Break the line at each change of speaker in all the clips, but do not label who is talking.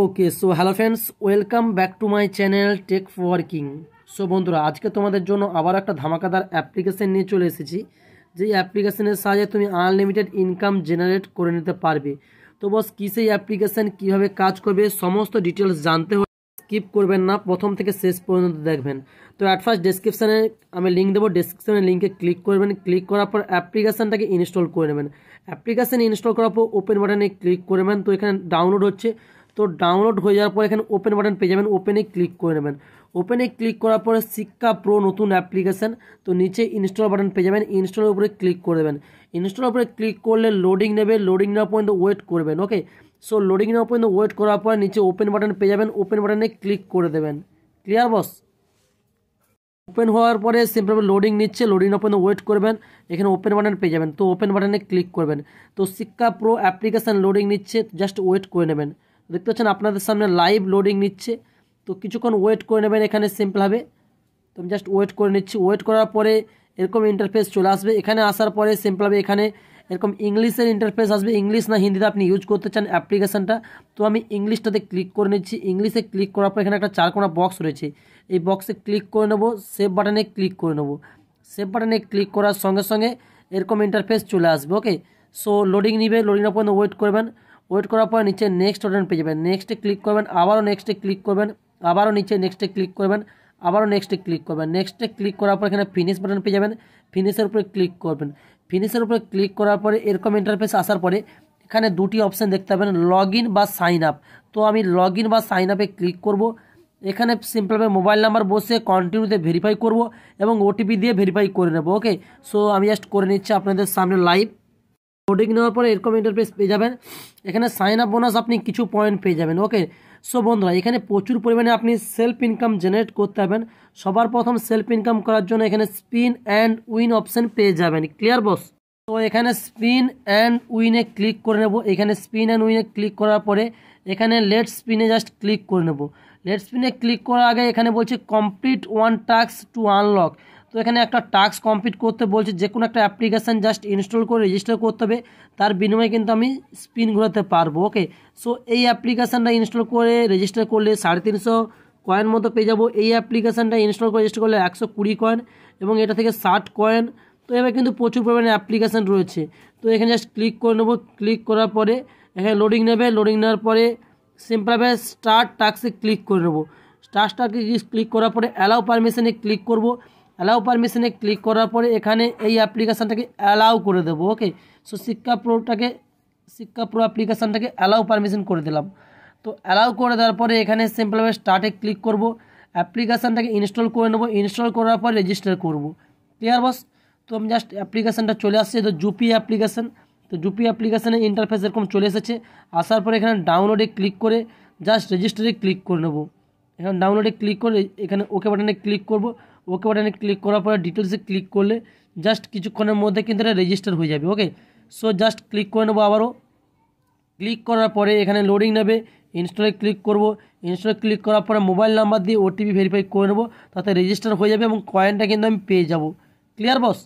okay so hello friends welcome back to my channel tech for king so বন্ধুরা আজকে তোমাদের জন্য আবার একটা ধামাকাদার অ্যাপ্লিকেশান নিয়ে চলে এসেছি যেই অ্যাপ্লিকেশানের সাহায্যে তুমি আনলিমিটেড ইনকাম জেনারেট করে নিতে পারবে তো বস কী সেই অ্যাপ্লিকেশান কীভাবে কাজ করবে সমস্ত ডিটেলস জানতে হলে স্কিপ করবেন না প্রথম থেকে শেষ পর্যন্ত দেখবেন তো অ্যাট ফার্স্ট ডিসক্রিপশানে আমি লিঙ্ক দেবো ডিসক্রিপশানে লিঙ্কে ক্লিক করবেন ক্লিক করার পর অ্যাপ্লিকেশানটাকে ইনস্টল করে নেবেন অ্যাপ্লিকেশান ইনস্টল করার পর ওপেন বাটনে ক্লিক করবেন তো এখানে ডাউনলোড হচ্ছে তো ডাউনলোড হয়ে যাওয়ার পর এখানে ওপেন বাটন পেয়ে যাবেন ওপেনে ক্লিক করে নেবেন ওপেনে ক্লিক করার পরে শিক্ষা প্রো নতুন অ্যাপ্লিকেশান তো নিচে ইনস্টল বাটন পেয়ে যাবেন ইনস্টলের উপরে ক্লিক করে দেবেন ইনস্টলের উপরে ক্লিক করলে লোডিং নেবে লোডিং নেওয়া পর্যন্ত ওয়েট করবেন ওকে সো লোডিং নেওয়া পর্যন্ত ওয়েট করার পর নিচে ওপেন বাটন পেয়ে যাবেন ওপেন বাটনে ক্লিক করে দেবেন ক্লিয়ার বস ওপেন হওয়ার পরে সিম্পলভাবে লোডিং নিচ্ছে লোডিং পর্যন্ত ওয়েট করবেন এখানে ওপেন বাটন পেয়ে যাবেন তো ওপেন বাটনে ক্লিক করবেন তো শিক্ষা প্রো অ্যাপ্লিকেশান লোডিং নিচ্ছে জাস্ট ওয়েট করে নেবেন দেখতে পাচ্ছেন আপনাদের সামনে লাইভ লোডিং নিচ্ছে তো কিছুক্ষণ ওয়েট করে নেবেন এখানে সিম্পলভাবে তো আমি জাস্ট ওয়েট করে নিচ্ছি ওয়েট করার পরে এরকম ইন্টারফেস চলে আসবে এখানে আসার পরে সিম্পলভাবে এখানে এরকম ইংলিশের ইন্টারফেস আসবে ইংলিশ না হিন্দিতে আপনি ইউজ করতে চান অ্যাপ্লিকেশানটা তো আমি ইংলিশটাতে ক্লিক করে নিচ্ছি ইংলিশে ক্লিক করার পর এখানে একটা চারকোনা বক্স রয়েছে এই বক্সে ক্লিক করে নেবো সেভ বাটনে ক্লিক করে নেবো সেভ বাটনে ক্লিক করার সঙ্গে সঙ্গে এরকম ইন্টারফেস চলে আসবে ওকে সো লোডিং নিবে লোডিং পর্যন্ত ওয়েট করবেন ওয়েট করার পর নিচে নেক্সট অপশন পেয়ে যাবেন নেক্সটে ক্লিক করবেন আবারও নেক্সটে ক্লিক করবেন আবারও নিচে নেক্সটে ক্লিক করবেন আবারও নেক্সটে ক্লিক করবেন নেক্সটে ক্লিক করার পর এখানে ফিনিশ বাটন পেয়ে যাবেন ফিনিশের উপরে ক্লিক করবেন ফিনিশের উপরে ক্লিক করার পরে এরকম ইন্টারফেস আসার পরে এখানে দুটি অপশান দেখতে পাবেন লগ ইন বা সাইন আপ তো আমি লগ ইন বা সাইন আপে ক্লিক করব এখানে সিম্পলভাবে মোবাইল নাম্বার বসে কন্টিনিউতে ভেরিফাই করব এবং ওটিপি দিয়ে ভেরিফাই করে নেবো ওকে সো আমি জাস্ট করে নিচ্ছি আপনাদের সামনে লাইভ হোর্ডিং নেওয়ার পরে এরকম ইন্টারফেস পেয়ে যাবেন এখানে সাইন আপ বোনাস আপনি কিছু পয়েন্ট পেয়ে যাবেন ওকে সো বন্ধুরা এখানে প্রচুর পরিমাণে আপনি সেলফ ইনকাম জেনারেট করতে পারবেন সবার প্রথম সেলফ ইনকাম করার জন্য এখানে স্পিন অ্যান্ড উইন অপশান পেয়ে যাবেন ক্লিয়ার বস তো এখানে স্পিন অ্যান্ড উইনে ক্লিক করে নেব এখানে স্পিন অ্যান্ড উইনে ক্লিক করার পরে এখানে লেট স্পিনে জাস্ট ক্লিক করে নেব লেট স্পিনে ক্লিক করার আগে এখানে বলছে complete one task to unlock তো এখানে একটা টাস্ক কমপ্লিট করতে বলছে যে কোনো একটা অ্যাপ্লিকেশান জাস্ট ইনস্টল করে রেজিস্টার করতে হবে তার বিনিময়ে কিন্তু আমি স্পিন ঘোরাতে পারবো ওকে সো এই অ্যাপ্লিকেশানটা ইনস্টল করে রেজিস্টার করলে সাড়ে তিনশো কয়েন মতো পেয়ে যাবো এই অ্যাপ্লিকেশানটা ইনস্টল করে রেজিস্টার করলে একশো কুড়ি কয়েন এবং এটা থেকে ষাট কয়েন তো এবার কিন্তু প্রচুর পরিমাণে অ্যাপ্লিকেশান রয়েছে তো এখানে জাস্ট ক্লিক করে নেবো ক্লিক করার পরে এখানে লোডিং নেবে লোডিং নেওয়ার পরে সিম্পলভাবে স্টার্ট টাক্সে ক্লিক করে নেবো টাক্সটাকে ক্লিক করার পরে অ্যালাউ পারমিশনে ক্লিক করবো অ্যালাউ পারমিশনে ক্লিক করার পরে এখানে এই অ্যাপ্লিকেশানটাকে অ্যালাউ করে দেবো ওকে সো শিক্ষা প্রোটাকে শিক্ষা প্রো অ্যাপ্লিকেশানটাকে অ্যালাউ পারমিশন করে দিলাম তো অ্যালাউ করে দেওয়ার পরে এখানে সিম্পলভাবে স্টার্টে ক্লিক করব অ্যাপ্লিকেশানটাকে ইনস্টল করে নেবো ইনস্টল করার পর রেজিস্টার করব ক্লিয়ার বস তো আমি জাস্ট অ্যাপ্লিকেশানটা চলে আসছে তো জুপি অ্যাপ্লিকেশান তো জুপি অ্যাপ্লিকেশানে ইন্টারফেস এরকম চলে এসেছে আসার পরে এখানে ডাউনলোডে ক্লিক করে জাস্ট রেজিস্টারে ক্লিক করে নেবো এখানে ডাউনলোডে ক্লিক করে এখানে ওকে বাটনে ক্লিক করবো ওকে বাটনে ক্লিক করার পরে ডিটেলসে ক্লিক করলে জাস্ট কিছুক্ষণের মধ্যে কিন্তু এটা রেজিস্টার হয়ে যাবে ওকে সো জাস্ট ক্লিক করে নেবো আবারও ক্লিক করার পরে এখানে লোডিং নেবে ইনস্টলে ক্লিক করব ইনস্টলে ক্লিক করার পরে মোবাইল নাম্বার দিয়ে ওটিপি ভেরিফাই করে নেবো তাতে রেজিস্টার হয়ে যাবে এবং কয়েনটা কিন্তু আমি পেয়ে যাব ক্লিয়ার বস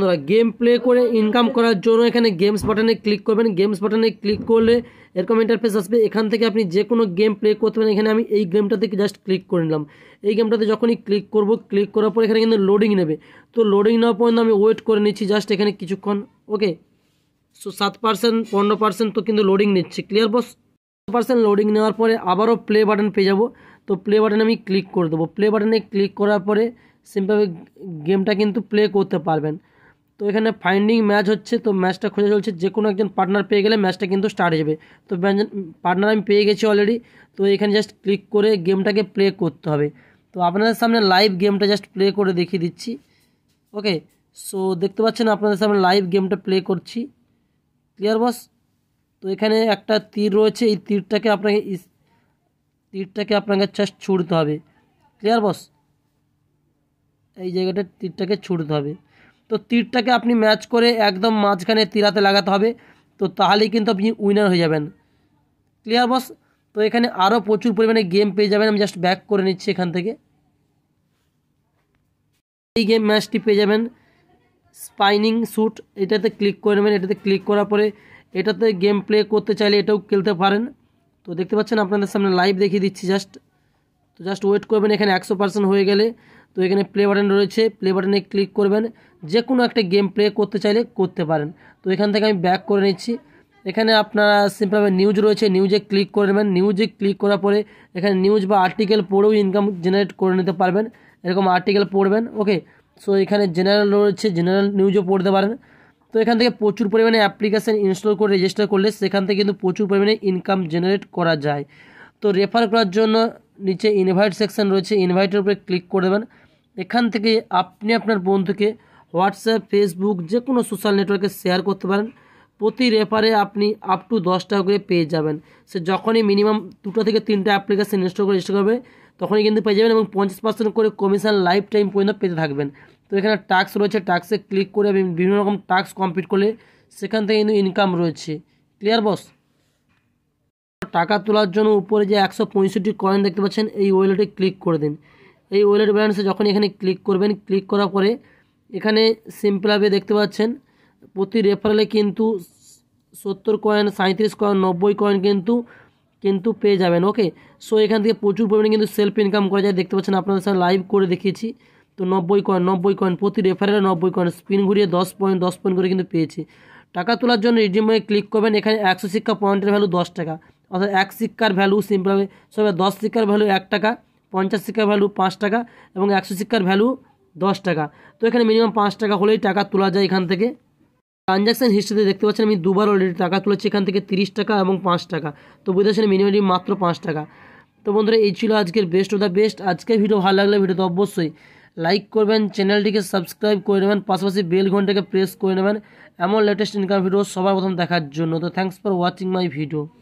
আপনারা গেম প্লে করে ইনকাম করার জন্য এখানে গেমস বাটনে ক্লিক করবেন গেমস বাটনে ক্লিক করলে এরকম ইন্টারফেস আসবে এখান থেকে আপনি যে কোনো গেম প্লে করতে পারেন এখানে আমি এই গেমটাতে জাস্ট ক্লিক করে নিলাম এই গেমটাতে যখনই ক্লিক করব ক্লিক করার পর এখানে কিন্তু লোডিং নেবে তো লোডিং নেওয়ার পর্যন্ত আমি ওয়েট করে নিচ্ছি জাস্ট এখানে কিছুক্ষণ ওকে সো সাত পার্সেন্ট পনেরো পার্সেন্ট তো কিন্তু লোডিং নিচ্ছে ক্লিয়ার বস পার্সেন্ট লোডিং নেওয়ার পরে আবারও প্লে বাটন পেয়ে যাব তো প্লে বাটনে আমি ক্লিক করে দেবো প্লে বাটনে ক্লিক করার পরে সিম্পলভাবে গেমটা কিন্তু প্লে করতে পারবেন তো এখানে ফাইন্ডিং ম্যাচ হচ্ছে তো ম্যাচটা খুঁজে চলছে যে কোনো একজন পার্টনার পেয়ে গেলে ম্যাচটা কিন্তু স্টার্ট হয়ে যাবে তো পার্টনার আমি পেয়ে গেছি অলরেডি তো এখানে জাস্ট ক্লিক করে গেমটাকে প্লে করতে হবে তো আপনাদের সামনে লাইভ গেমটা জাস্ট প্লে করে দেখিয়ে দিচ্ছি ওকে সো দেখতে পাচ্ছেন আপনাদের সামনে লাইভ গেমটা প্লে করছি ক্লিয়ার বস তো এখানে একটা তীর রয়েছে এই তীরটাকে আপনাকে তীরটাকে আপনাকে জাস্ট ছুড়তে হবে ক্লিয়ার বস এই জায়গাটা তীরটাকে ছুড়তে হবে তো তীরটাকে আপনি ম্যাচ করে একদম মাঝখানে তীরাতে লাগাতে হবে তো তাহলেই কিন্তু আপনি উইনার হয়ে যাবেন ক্লিয়ার বস তো এখানে আরও প্রচুর পরিমাণে গেম পেয়ে যাবেন আমি জাস্ট ব্যাক করে নিচ্ছি এখান থেকে এই গেম ম্যাচটি পেয়ে যাবেন স্পাইনিং শ্যুট এটাতে ক্লিক করে নেবেন এটাতে ক্লিক করার পরে এটাতে গেম প্লে করতে চাইলে এটাও খেলতে পারেন তো দেখতে পাচ্ছেন আপনাদের সামনে লাইভ দেখিয়ে দিচ্ছি জাস্ট তো জাস্ট ওয়েট করবেন এখানে একশো পার্সেন্ট হয়ে গেলে তো এখানে প্লে বাটন রয়েছে প্লে বাটনে ক্লিক করবেন যে কোনো একটা গেম প্লে করতে চাইলে করতে পারেন তো এখান থেকে আমি ব্যাক করে নিচ্ছি এখানে আপনারা সিম্পলভাবে নিউজ রয়েছে নিউজে ক্লিক করে নেবেন নিউজে ক্লিক করার পরে এখানে নিউজ বা আর্টিকেল পড়েও ইনকাম জেনারেট করে নিতে পারবেন এরকম আর্টিকেল পড়বেন ওকে সো এখানে জেনারেল রয়েছে জেনারেল নিউজও পড়তে পারেন তো এখান থেকে প্রচুর পরিমাণে অ্যাপ্লিকেশান ইনস্টল করে রেজিস্টার করলে সেখান থেকে কিন্তু প্রচুর পরিমাণে ইনকাম জেনারেট করা যায় তো রেফার করার জন্য নিচে ইনভাইট সেকশান রয়েছে ইনভাইটের উপরে ক্লিক করে দেবেন এখান থেকে আপনি আপনার বন্ধুকে হোয়াটসঅ্যাপ ফেসবুক যে কোনো সোশ্যাল নেটওয়ার্কে শেয়ার করতে পারেন প্রতি রেফারে আপনি আপ টু দশ টাকা করে পেয়ে যাবেন সে যখনই মিনিমাম দুটো থেকে তিনটা অ্যাপ্লিকেশান ইনস্টল করে ইনস্টল করবে তখনই কিন্তু পেয়ে যাবেন এবং পঞ্চাশ পার্সেন্ট করে কমিশন লাইফ টাইম পর্যন্ত পেতে থাকবেন তো এখানে টাস্ক রয়েছে টাস্কে ক্লিক করে বিভিন্ন রকম টাস্ক কমপ্লিট করলে সেখান থেকে কিন্তু ইনকাম রয়েছে ক্লিয়ার বস টাকা তোলার জন্য উপরে যে একশো পঁয়ষট্টি কয়েন দেখতে পাচ্ছেন এই ওয়েলেটে ক্লিক করে দিন এই ওয়েলেট ব্যালেন্সে যখন এখানে ক্লিক করবেন ক্লিক করার পরে এখানে সিম্পলভাবে দেখতে পাচ্ছেন প্রতি রেফারেলে কিন্তু সত্তর কয়েন সাঁত্রিশ কয়েন নব্বই কয়েন কিন্তু কিন্তু পেয়ে যাবেন ওকে সো এখান থেকে প্রচুর পরিমাণে কিন্তু সেলফ ইনকাম করা যায় দেখতে পাচ্ছেন আপনাদের সাথে লাইভ করে দেখিয়েছি তো নব্বই কয়েন নব্বই কয়েন প্রতি রেফারেলে নব্বই কয়েন স্পিন ঘুরিয়ে দশ পয়েন্ট দশ পয়েন্ট করে কিন্তু পেয়েছি টাকা তোলার জন্য রিডিমে ক্লিক করবেন এখানে একশো শিক্ষা পয়েন্টের ভ্যালু দশ টাকা অর্থাৎ এক শিক্ষার ভ্যালু সিম্পলভাবে সবাই দশ শিক্ষার ভ্যালু এক টাকা পঞ্চাশ শিক্ষার ভ্যালু পাঁচ টাকা এবং একশো শিক্ষার ভ্যালু দশ টাকা তো এখানে মিনিমাম পাঁচ টাকা হলেই টাকা তোলা যায় এখান থেকে ট্রানজ্যাকশান হিস্ট্রিতে দেখতে পাচ্ছেন আমি দুবার অলরেডি টাকা তুলেছি এখান থেকে তিরিশ টাকা এবং পাঁচ টাকা তো বুঝতে পারছেন মিনিমাম মাত্র পাঁচ টাকা তো বন্ধুরা এই ছিল আজকের বেস্ট অফ দ্য বেস্ট আজকের ভিডিও ভালো লাগলে ভিডিওতে অবশ্যই লাইক করবেন চ্যানেলটিকে সাবস্ক্রাইব করে নেবেন পাশাপাশি বেল ঘন্টাকে প্রেস করে নেবেন এমন লেটেস্ট ইনকাম ভিডিও সবার প্রথম দেখার জন্য তো thanks for watching my video